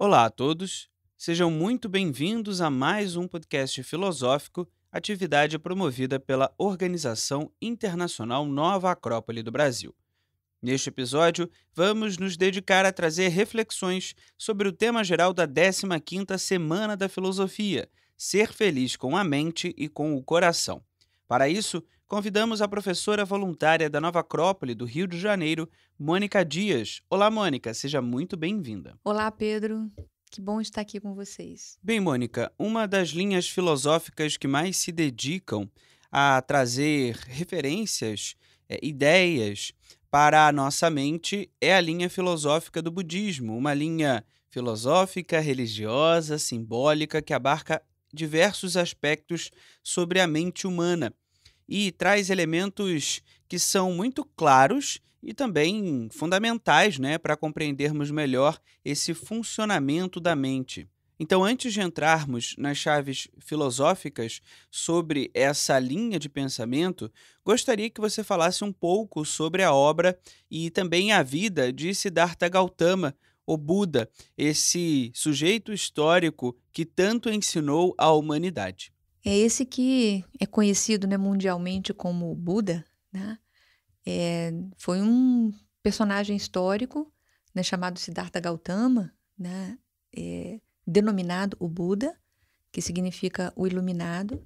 Olá a todos, sejam muito bem-vindos a mais um podcast filosófico, atividade promovida pela Organização Internacional Nova Acrópole do Brasil. Neste episódio, vamos nos dedicar a trazer reflexões sobre o tema geral da 15ª Semana da Filosofia, Ser Feliz com a Mente e com o Coração. Para isso, convidamos a professora voluntária da Nova Acrópole do Rio de Janeiro, Mônica Dias. Olá, Mônica, seja muito bem-vinda. Olá, Pedro. Que bom estar aqui com vocês. Bem, Mônica, uma das linhas filosóficas que mais se dedicam a trazer referências, é, ideias para a nossa mente é a linha filosófica do budismo, uma linha filosófica, religiosa, simbólica que abarca diversos aspectos sobre a mente humana e traz elementos que são muito claros e também fundamentais né, para compreendermos melhor esse funcionamento da mente. Então, antes de entrarmos nas chaves filosóficas sobre essa linha de pensamento, gostaria que você falasse um pouco sobre a obra e também a vida de Siddhartha Gautama, o Buda, esse sujeito histórico que tanto ensinou à humanidade. É esse que é conhecido né, mundialmente como Buda, né? É, foi um personagem histórico né, chamado Siddhartha Gautama, né, é, denominado o Buda, que significa o iluminado.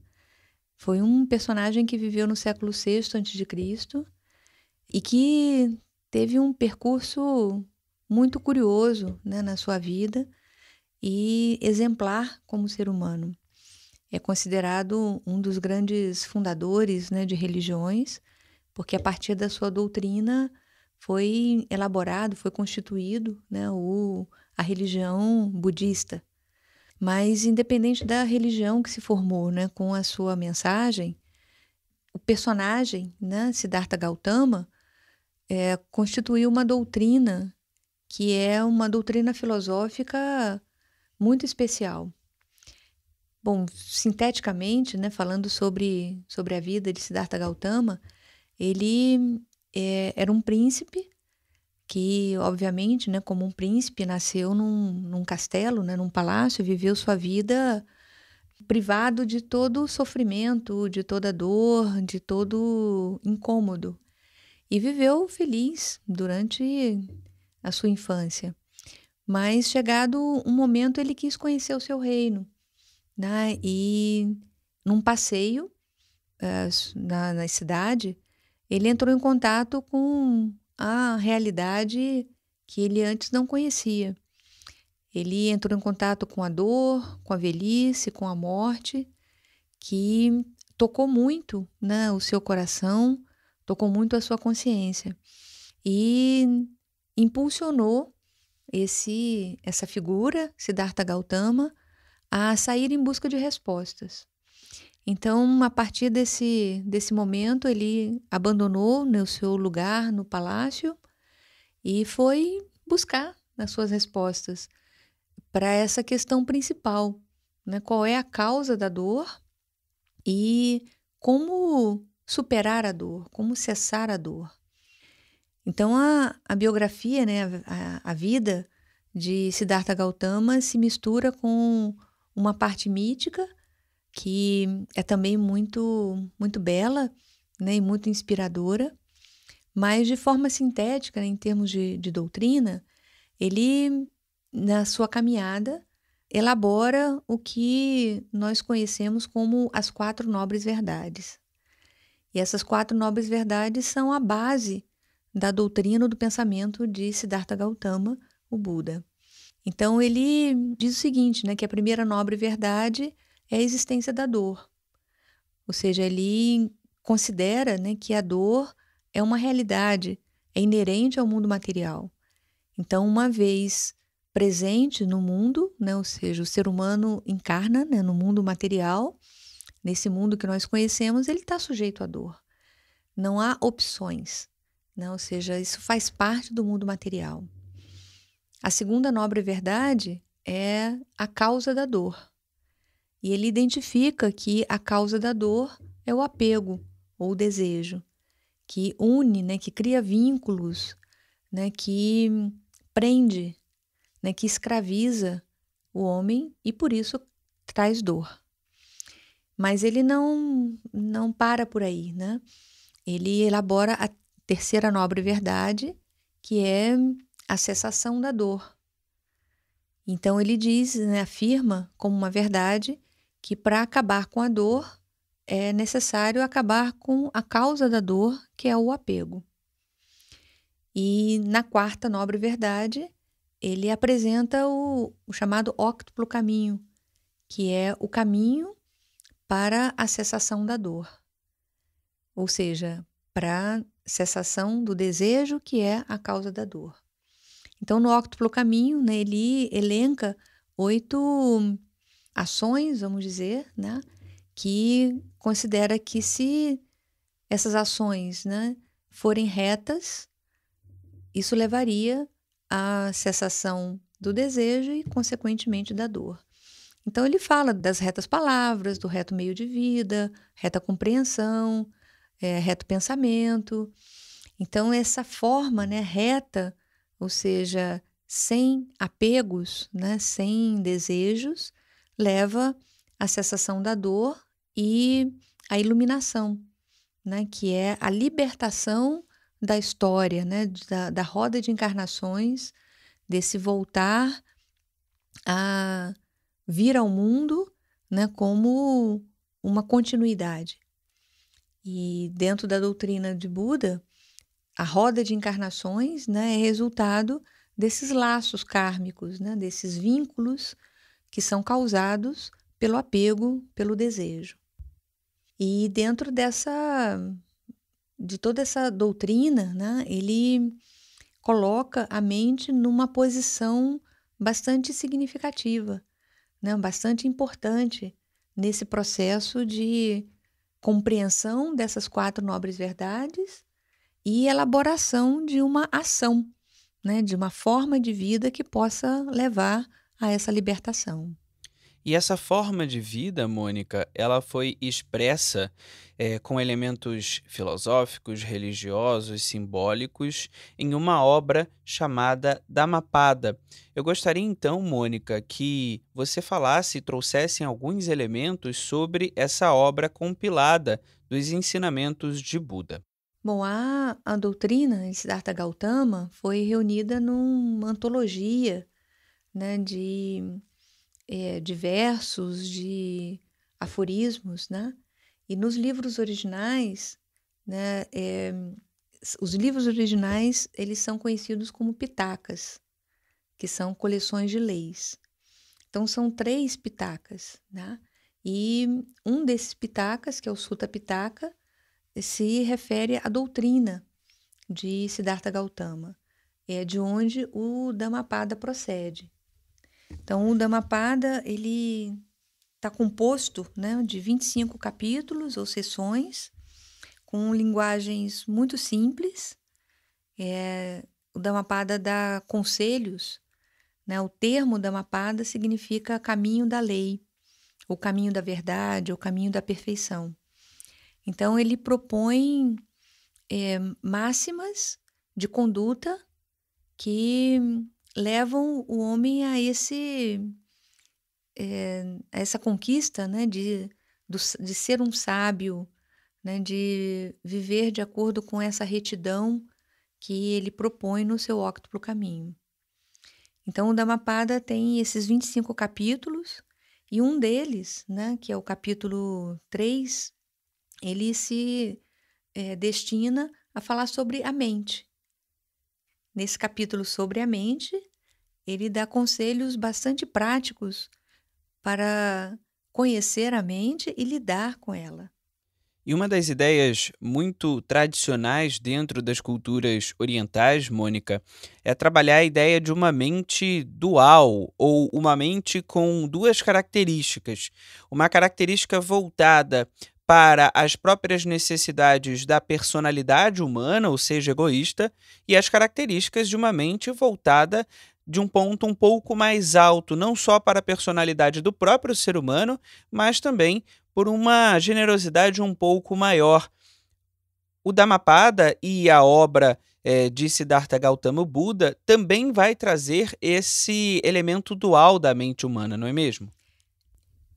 Foi um personagem que viveu no século VI a.C. e que teve um percurso muito curioso né, na sua vida e exemplar como ser humano é considerado um dos grandes fundadores né, de religiões, porque a partir da sua doutrina foi elaborado, foi constituído né, o, a religião budista. Mas, independente da religião que se formou né, com a sua mensagem, o personagem, né, Siddhartha Gautama, é, constituiu uma doutrina que é uma doutrina filosófica muito especial, Bom, sinteticamente, né, falando sobre, sobre a vida de Siddhartha Gautama, ele é, era um príncipe que, obviamente, né, como um príncipe, nasceu num, num castelo, né, num palácio, viveu sua vida privado de todo sofrimento, de toda dor, de todo incômodo. E viveu feliz durante a sua infância. Mas, chegado um momento, ele quis conhecer o seu reino né? E num passeio uh, na, na cidade, ele entrou em contato com a realidade que ele antes não conhecia. Ele entrou em contato com a dor, com a velhice, com a morte, que tocou muito né, o seu coração, tocou muito a sua consciência e impulsionou esse essa figura, Siddhartha Gautama, a sair em busca de respostas. Então, a partir desse, desse momento, ele abandonou né, o seu lugar no palácio e foi buscar as suas respostas para essa questão principal: né? qual é a causa da dor e como superar a dor, como cessar a dor. Então, a, a biografia, né? a, a vida de Siddhartha Gautama se mistura com uma parte mítica que é também muito muito bela né, e muito inspiradora, mas de forma sintética, né, em termos de, de doutrina, ele, na sua caminhada, elabora o que nós conhecemos como as quatro nobres verdades. E essas quatro nobres verdades são a base da doutrina do pensamento de Siddhartha Gautama, o Buda. Então ele diz o seguinte, né, que a primeira nobre verdade é a existência da dor. Ou seja, ele considera, né, que a dor é uma realidade, é inerente ao mundo material. Então, uma vez presente no mundo, né, ou seja, o ser humano encarna né, no mundo material, nesse mundo que nós conhecemos, ele está sujeito à dor. Não há opções, né, ou seja, isso faz parte do mundo material. A segunda nobre verdade é a causa da dor. E ele identifica que a causa da dor é o apego ou o desejo, que une, né, que cria vínculos, né, que prende, né, que escraviza o homem e por isso traz dor. Mas ele não não para por aí, né? Ele elabora a terceira nobre verdade, que é a cessação da dor. Então ele diz, né, afirma como uma verdade que para acabar com a dor é necessário acabar com a causa da dor, que é o apego. E na quarta nobre verdade, ele apresenta o, o chamado octuplo caminho, que é o caminho para a cessação da dor, ou seja, para a cessação do desejo que é a causa da dor. Então, no Octuplo Caminho, né, ele elenca oito ações, vamos dizer, né, que considera que se essas ações né, forem retas, isso levaria à cessação do desejo e, consequentemente, da dor. Então, ele fala das retas palavras, do reto meio de vida, reta compreensão, é, reto pensamento. Então, essa forma né, reta ou seja, sem apegos, né, sem desejos, leva à cessação da dor e à iluminação, né, que é a libertação da história, né, da, da roda de encarnações, desse voltar a vir ao mundo né, como uma continuidade. E dentro da doutrina de Buda, a roda de encarnações né, é resultado desses laços kármicos, né, desses vínculos que são causados pelo apego, pelo desejo. E dentro dessa de toda essa doutrina, né, ele coloca a mente numa posição bastante significativa, né, bastante importante nesse processo de compreensão dessas quatro nobres verdades e elaboração de uma ação, né, de uma forma de vida que possa levar a essa libertação. E essa forma de vida, Mônica, ela foi expressa é, com elementos filosóficos, religiosos, simbólicos, em uma obra chamada Damapada. Eu gostaria então, Mônica, que você falasse e trouxesse alguns elementos sobre essa obra compilada dos ensinamentos de Buda. Bom, a, a doutrina de Siddhartha Gautama foi reunida numa antologia né, de é, de versos, de aforismos, né? E nos livros originais, né, é, os livros originais eles são conhecidos como pitacas, que são coleções de leis. Então são três pitacas, né? E um desses pitacas, que é o Sutta Pitaka, se refere à doutrina de Siddhartha Gautama, é de onde o Dhammapada procede. Então, o Dhammapada ele está composto né, de 25 capítulos ou sessões, com linguagens muito simples. É, o Dhammapada dá conselhos. Né? O termo Dhammapada significa caminho da lei, o caminho da verdade, o caminho da perfeição. Então, ele propõe é, máximas de conduta que levam o homem a esse é, a essa conquista né, de, do, de ser um sábio, né, de viver de acordo com essa retidão que ele propõe no seu Octuplo Caminho. Então, o Dhammapada tem esses 25 capítulos, e um deles, né, que é o capítulo 3, ele se é, destina a falar sobre a mente. Nesse capítulo sobre a mente, ele dá conselhos bastante práticos para conhecer a mente e lidar com ela. E uma das ideias muito tradicionais dentro das culturas orientais, Mônica, é trabalhar a ideia de uma mente dual ou uma mente com duas características. Uma característica voltada para as próprias necessidades da personalidade humana, ou seja, egoísta, e as características de uma mente voltada de um ponto um pouco mais alto, não só para a personalidade do próprio ser humano, mas também por uma generosidade um pouco maior. O Dhammapada e a obra é, de Siddhartha Gautama Buda também vai trazer esse elemento dual da mente humana, não é mesmo?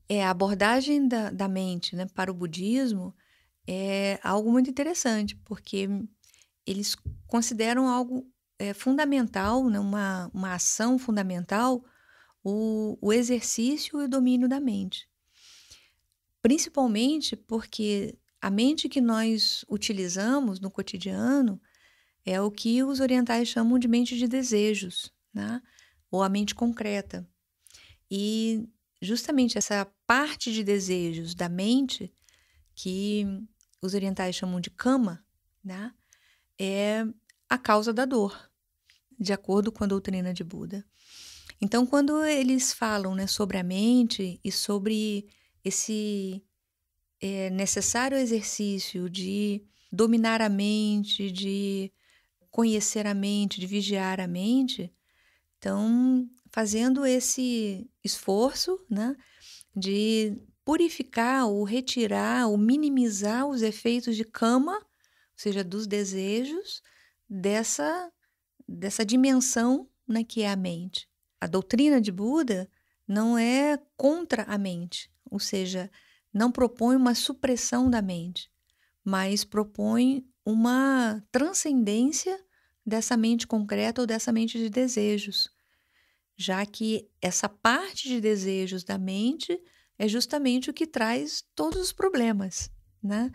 É, a abordagem da, da mente né, para o budismo é algo muito interessante, porque eles consideram algo é, fundamental, né, uma, uma ação fundamental, o, o exercício e o domínio da mente. Principalmente porque a mente que nós utilizamos no cotidiano é o que os orientais chamam de mente de desejos, né? ou a mente concreta. E justamente essa parte de desejos da mente, que os orientais chamam de cama, né? é a causa da dor, de acordo com a doutrina de Buda. Então, quando eles falam né, sobre a mente e sobre esse é, necessário exercício de dominar a mente, de conhecer a mente, de vigiar a mente, então fazendo esse esforço né, de purificar ou retirar ou minimizar os efeitos de cama, ou seja, dos desejos, dessa, dessa dimensão né, que é a mente. A doutrina de Buda não é contra a mente, ou seja, não propõe uma supressão da mente, mas propõe uma transcendência dessa mente concreta ou dessa mente de desejos, já que essa parte de desejos da mente é justamente o que traz todos os problemas, né?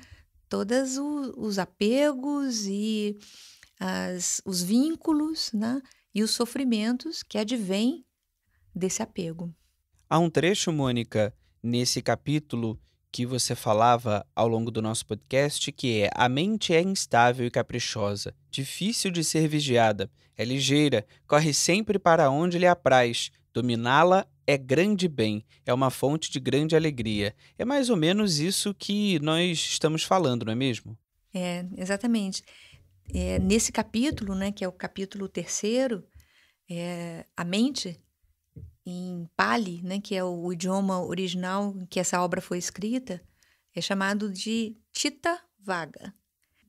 Todos os apegos e as, os vínculos, né? E os sofrimentos que advêm desse apego. Há um trecho, Mônica, nesse capítulo que você falava ao longo do nosso podcast, que é a mente é instável e caprichosa, difícil de ser vigiada, é ligeira, corre sempre para onde lhe apraz, dominá-la é grande bem, é uma fonte de grande alegria. É mais ou menos isso que nós estamos falando, não é mesmo? É, exatamente. É, nesse capítulo, né, que é o capítulo terceiro, é, a mente em Pali, né, que é o idioma original em que essa obra foi escrita, é chamado de Tita Vaga.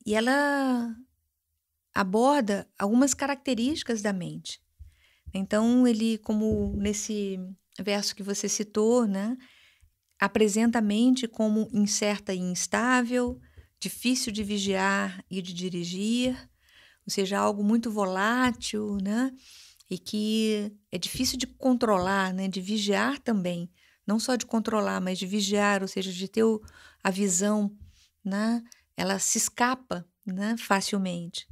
E ela aborda algumas características da mente. Então, ele, como nesse verso que você citou, né, apresenta a mente como incerta e instável, difícil de vigiar e de dirigir, ou seja, algo muito volátil, né? e que é difícil de controlar, né, de vigiar também, não só de controlar, mas de vigiar, ou seja, de ter o, a visão, né, ela se escapa né, facilmente.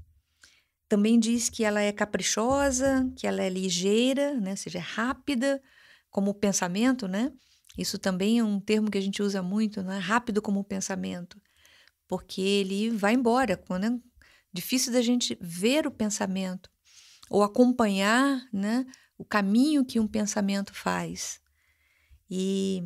Também diz que ela é caprichosa, que ela é ligeira, né, ou seja, é rápida como o pensamento, né? Isso também é um termo que a gente usa muito, né? Rápido como o pensamento, porque ele vai embora, quando é difícil da gente ver o pensamento ou acompanhar né, o caminho que um pensamento faz. E,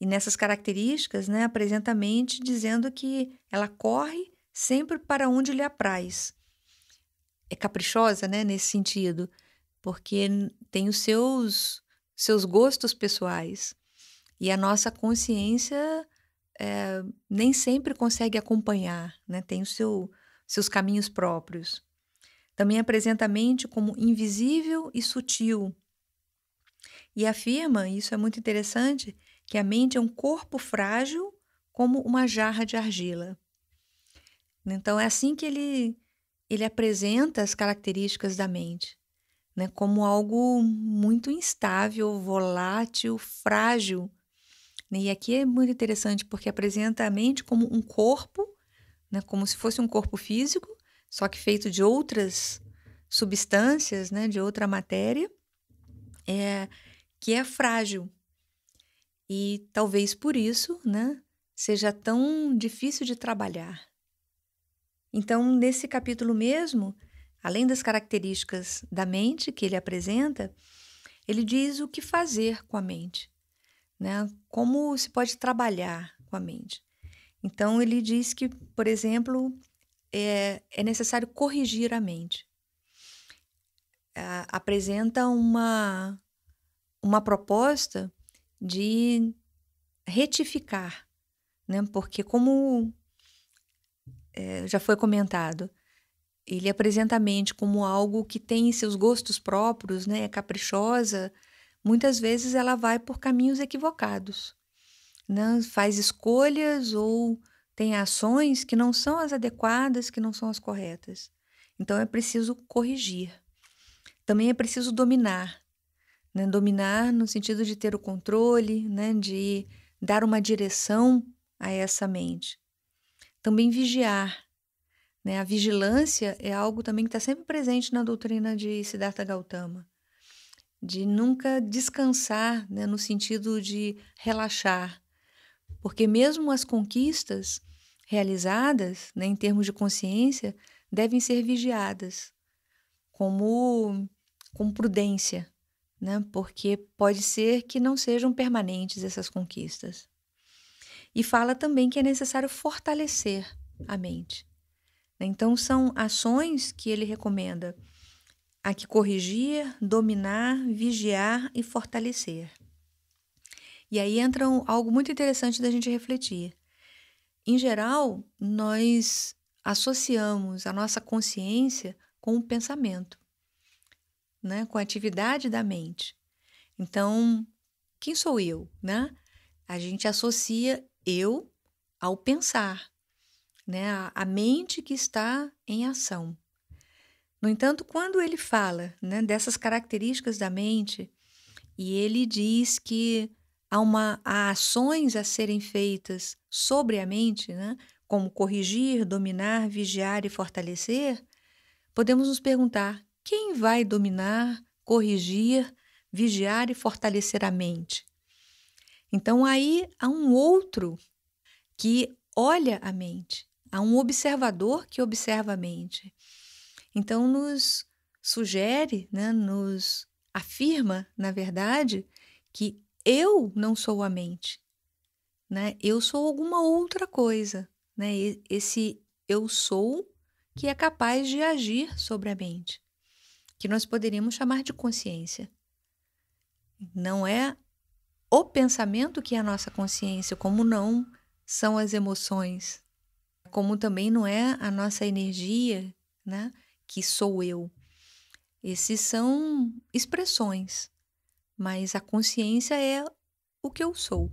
e nessas características, né, apresenta a mente dizendo que ela corre sempre para onde lhe apraz. É caprichosa né, nesse sentido, porque tem os seus, seus gostos pessoais. E a nossa consciência é, nem sempre consegue acompanhar, né? tem o seu, seus caminhos próprios. Também apresenta a mente como invisível e sutil. E afirma, isso é muito interessante, que a mente é um corpo frágil como uma jarra de argila. Então é assim que ele ele apresenta as características da mente, né, como algo muito instável, volátil, frágil. Né. E aqui é muito interessante porque apresenta a mente como um corpo, né, como se fosse um corpo físico, só que feito de outras substâncias, né, de outra matéria, é, que é frágil. E talvez por isso, né, seja tão difícil de trabalhar. Então, nesse capítulo mesmo, além das características da mente que ele apresenta, ele diz o que fazer com a mente, né? Como se pode trabalhar com a mente. Então, ele diz que, por exemplo, é, é necessário corrigir a mente. Uh, apresenta uma, uma proposta de retificar, né? porque, como é, já foi comentado, ele apresenta a mente como algo que tem seus gostos próprios, né? é caprichosa, muitas vezes ela vai por caminhos equivocados. Né? Faz escolhas ou tem ações que não são as adequadas, que não são as corretas. Então é preciso corrigir. Também é preciso dominar. Né? Dominar no sentido de ter o controle, né? de dar uma direção a essa mente. Também vigiar. Né? A vigilância é algo também que está sempre presente na doutrina de Siddhartha Gautama. De nunca descansar, né? no sentido de relaxar, porque mesmo as conquistas realizadas, né, em termos de consciência, devem ser vigiadas como com prudência, né, porque pode ser que não sejam permanentes essas conquistas. E fala também que é necessário fortalecer a mente. Né. Então, são ações que ele recomenda a que corrigir, dominar, vigiar e fortalecer. E aí entra um, algo muito interessante da gente refletir. Em geral, nós associamos a nossa consciência com o pensamento, né? com a atividade da mente. Então, quem sou eu? Né? A gente associa eu ao pensar, né? a, a mente que está em ação. No entanto, quando ele fala né, dessas características da mente, e ele diz que a, uma, ações a serem feitas sobre a mente, né? como corrigir, dominar, vigiar e fortalecer, podemos nos perguntar quem vai dominar, corrigir, vigiar e fortalecer a mente? Então aí há um outro que olha a mente, há um observador que observa a mente. Então nos sugere, né, nos afirma, na verdade, que eu não sou a mente, né? Eu sou alguma outra coisa, né? Esse eu sou que é capaz de agir sobre a mente, que nós poderíamos chamar de consciência. Não é o pensamento que é a nossa consciência, como não são as emoções, como também não é a nossa energia, né? Que sou eu. Esses são expressões mas a consciência é o que eu sou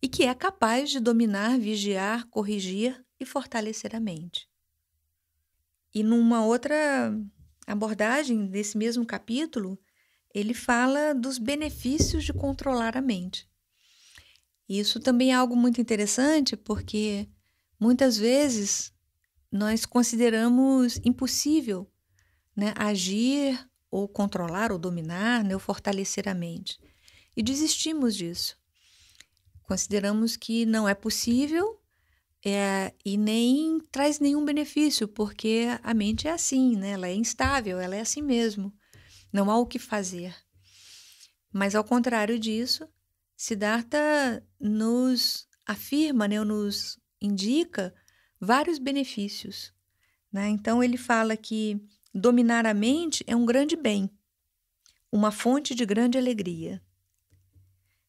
e que é capaz de dominar, vigiar, corrigir e fortalecer a mente. E numa outra abordagem desse mesmo capítulo, ele fala dos benefícios de controlar a mente. Isso também é algo muito interessante porque muitas vezes nós consideramos impossível né, agir ou controlar ou dominar, né, ou fortalecer a mente. E desistimos disso. Consideramos que não é possível é, e nem traz nenhum benefício, porque a mente é assim, né? ela é instável, ela é assim mesmo. Não há o que fazer. Mas ao contrário disso, Siddhartha nos afirma, né, nos indica vários benefícios. Né? Então ele fala que Dominar a mente é um grande bem, uma fonte de grande alegria.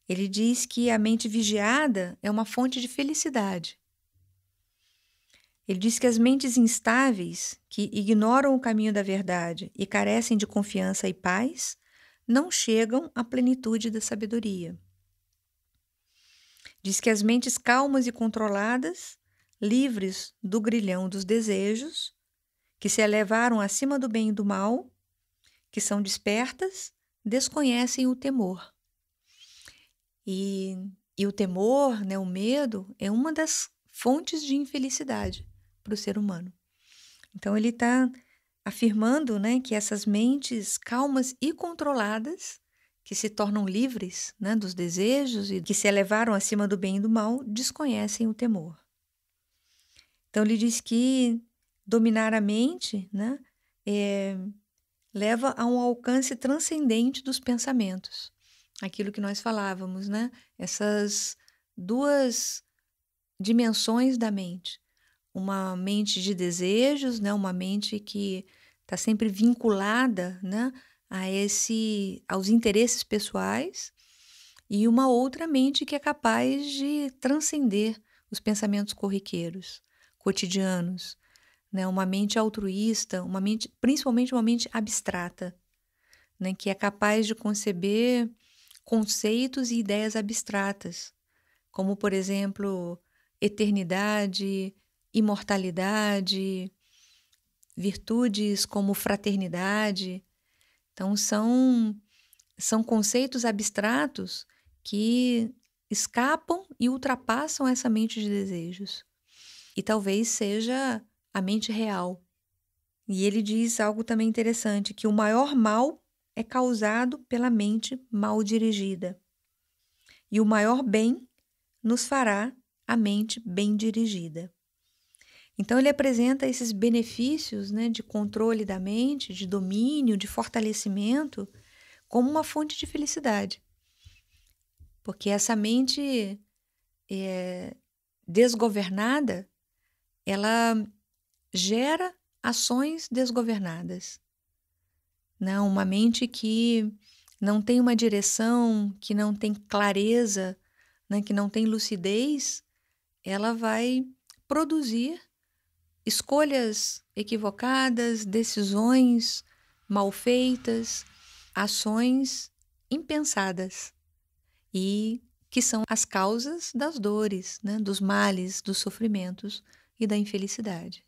Ele diz que a mente vigiada é uma fonte de felicidade. Ele diz que as mentes instáveis, que ignoram o caminho da verdade e carecem de confiança e paz, não chegam à plenitude da sabedoria. Diz que as mentes calmas e controladas, livres do grilhão dos desejos, que se elevaram acima do bem e do mal, que são despertas, desconhecem o temor. E, e o temor, né, o medo, é uma das fontes de infelicidade para o ser humano. Então ele está afirmando né, que essas mentes calmas e controladas, que se tornam livres né, dos desejos e que se elevaram acima do bem e do mal, desconhecem o temor. Então ele diz que Dominar a mente né, é, leva a um alcance transcendente dos pensamentos. Aquilo que nós falávamos, né? Essas duas dimensões da mente. Uma mente de desejos, né? uma mente que está sempre vinculada né? a esse, aos interesses pessoais, e uma outra mente que é capaz de transcender os pensamentos corriqueiros, cotidianos, né? uma mente altruísta, uma mente, principalmente uma mente abstrata, né? que é capaz de conceber conceitos e ideias abstratas, como, por exemplo, eternidade, imortalidade, virtudes como fraternidade. Então, são, são conceitos abstratos que escapam e ultrapassam essa mente de desejos. E talvez seja a mente real. E ele diz algo também interessante: que o maior mal é causado pela mente mal dirigida. E o maior bem nos fará a mente bem dirigida. Então, ele apresenta esses benefícios né, de controle da mente, de domínio, de fortalecimento, como uma fonte de felicidade. Porque essa mente é, desgovernada, ela gera ações desgovernadas. Não, né? uma mente que não tem uma direção, que não tem clareza, né, que não tem lucidez, ela vai produzir escolhas equivocadas, decisões mal feitas, ações impensadas e que são as causas das dores, né, dos males, dos sofrimentos e da infelicidade.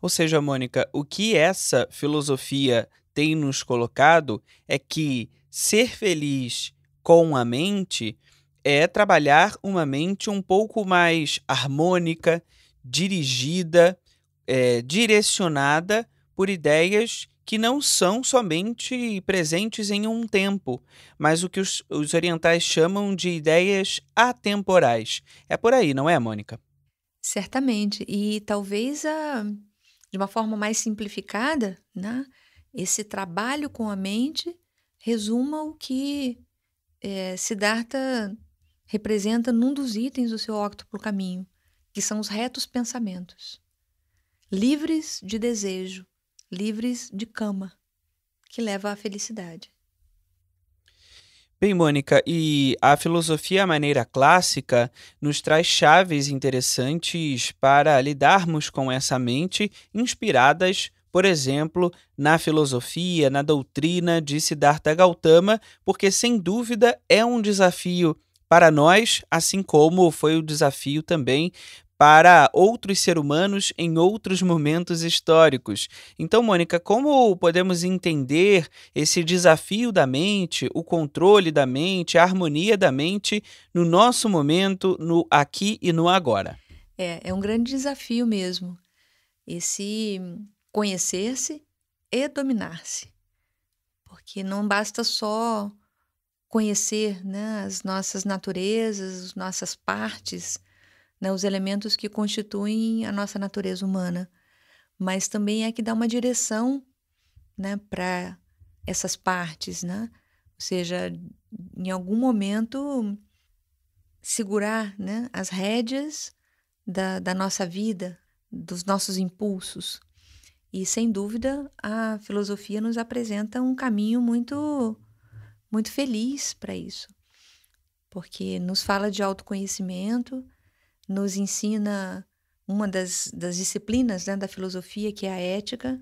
Ou seja, Mônica, o que essa filosofia tem nos colocado é que ser feliz com a mente é trabalhar uma mente um pouco mais harmônica, dirigida, é, direcionada por ideias que não são somente presentes em um tempo, mas o que os, os, orientais chamam de ideias atemporais. É por aí, não é, Mônica? Certamente. E talvez a, de uma forma mais simplificada, né, esse trabalho com a mente resuma o que é, Siddhartha representa num dos itens do seu octuplo caminho, que são os retos pensamentos, livres de desejo, livres de cama, que leva à felicidade. Bem, Mônica, e a filosofia à maneira clássica nos traz chaves interessantes para lidarmos com essa mente, inspiradas, por exemplo, na filosofia, na doutrina de Siddhartha Gautama, porque sem dúvida é um desafio para nós, assim como foi o desafio também para outros seres humanos em outros momentos históricos. Então, Mônica, como podemos entender esse desafio da mente, o controle da mente, a harmonia da mente no nosso momento, no aqui e no agora? É, é um grande desafio mesmo. Esse conhecer-se e dominar-se. Porque não basta só conhecer né, as nossas naturezas, as nossas partes né, os elementos que constituem a nossa natureza humana, mas também é que dá uma direção né, para essas partes, né? ou seja, em algum momento segurar né, as rédeas da, da nossa vida, dos nossos impulsos. E sem dúvida, a filosofia nos apresenta um caminho muito muito feliz para isso. Porque nos fala de autoconhecimento, nos ensina uma das, das disciplinas né, da filosofia, que é a ética,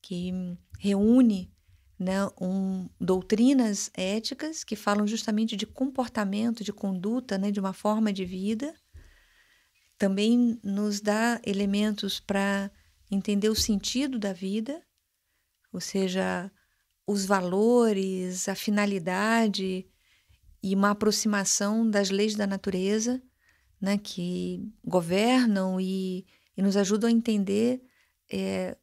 que reúne né, um, doutrinas éticas que falam justamente de comportamento, de conduta, né, de uma forma de vida. Também nos dá elementos para entender o sentido da vida, ou seja, os valores, a finalidade e uma aproximação das leis da natureza né, que governam e, e nos ajudam a entender é,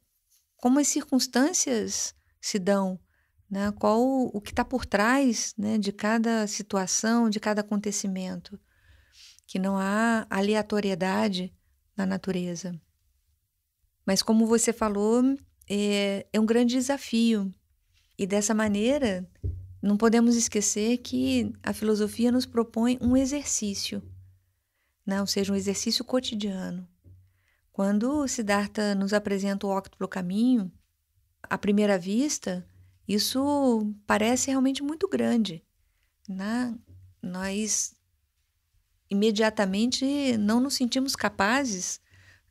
como as circunstâncias se dão, né, qual o, o que está por trás né, de cada situação, de cada acontecimento, que não há aleatoriedade na natureza. Mas, como você falou, é, é um grande desafio. E dessa maneira, não podemos esquecer que a filosofia nos propõe um exercício não né, ou seja, um exercício cotidiano. Quando Siddhartha nos apresenta o octuplo caminho, à primeira vista, isso parece realmente muito grande. Né? Nós imediatamente não nos sentimos capazes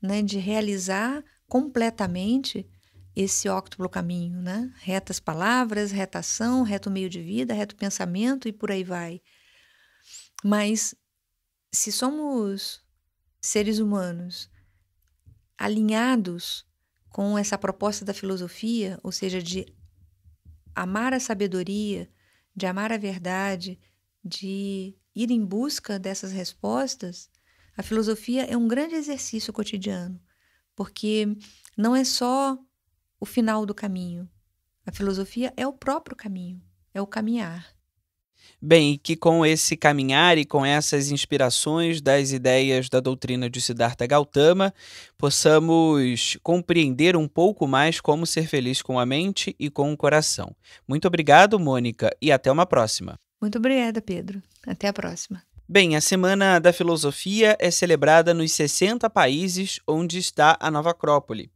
né, de realizar completamente esse octuplo caminho, né? Retas palavras, retação, reto meio de vida, reto pensamento e por aí vai. Mas se somos seres humanos alinhados com essa proposta da filosofia, ou seja, de amar a sabedoria, de amar a verdade, de ir em busca dessas respostas, a filosofia é um grande exercício cotidiano, porque não é só o final do caminho. A filosofia é o próprio caminho, é o caminhar. Bem, que com esse caminhar e com essas inspirações das ideias da doutrina de Siddhartha Gautama, possamos compreender um pouco mais como ser feliz com a mente e com o coração. Muito obrigado, Mônica, e até uma próxima. Muito obrigada, Pedro. Até a próxima. Bem, a Semana da Filosofia é celebrada nos 60 países onde está a Nova Acrópole.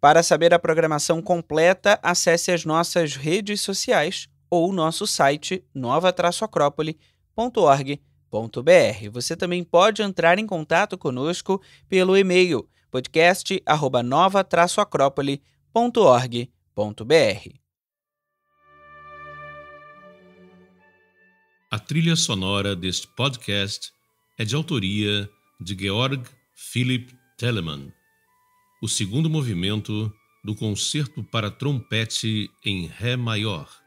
Para saber a programação completa, acesse as nossas redes sociais ou o nosso site nova-acrópole.org.br. Você também pode entrar em contato conosco pelo e-mail podcast@nova-acrópole.org.br. A trilha sonora deste podcast é de autoria de Georg Philipp Telemann. O segundo movimento do Concerto para Trompete em Ré Maior